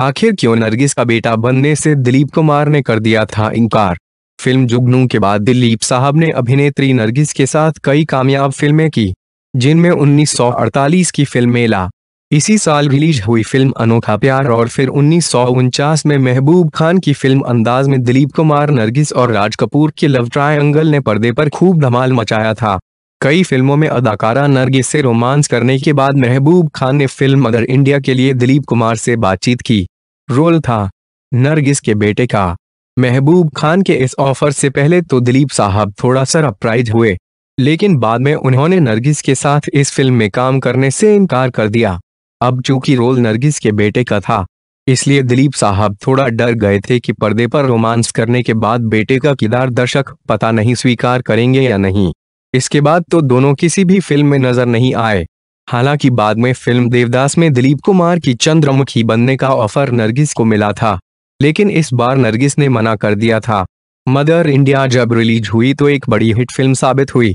आखिर क्यों नरगिस का बेटा बनने से दिलीप कुमार ने कर दिया था इनकार फिल्म जुगनू के बाद दिलीप साहब ने अभिनेत्री नरगिस के साथ कई कामयाब फिल्में की जिनमें 1948 की फिल्म मेला इसी साल रिलीज हुई फिल्म अनोखा प्यार और फिर उन्नीस में महबूब खान की फिल्म अंदाज में दिलीप कुमार नरगिस और राज कपूर के लव ट्रायंगल ने पर्दे पर खूब धमाल मचाया था कई फिल्मों में अदाकारा नरगिस से रोमांस करने के बाद महबूब खान ने फिल्म मदर इंडिया के लिए दिलीप कुमार से बातचीत की रोल था नरगिस के बेटे का महबूब खान के इस ऑफर से पहले तो दिलीप साहब थोड़ा सा अप्राइज हुए लेकिन बाद में उन्होंने नरगिस के साथ इस फिल्म में काम करने से इनकार कर दिया अब चूंकि रोल नरगिस के बेटे का था इसलिए दिलीप साहब थोड़ा डर गए थे कि पर्दे पर रोमांस करने के बाद बेटे का किदार दर्शक पता नहीं स्वीकार करेंगे या नहीं इसके बाद तो दोनों किसी भी फिल्म में नजर नहीं आए हालांकि बाद में फिल्म देवदास में दिलीप कुमार की चंद्रमुखी बनने का ऑफर नरगिस को मिला था लेकिन इस बार नरगिस ने मना कर दिया था मदर इंडिया जब रिलीज हुई तो एक बड़ी हिट फिल्म साबित हुई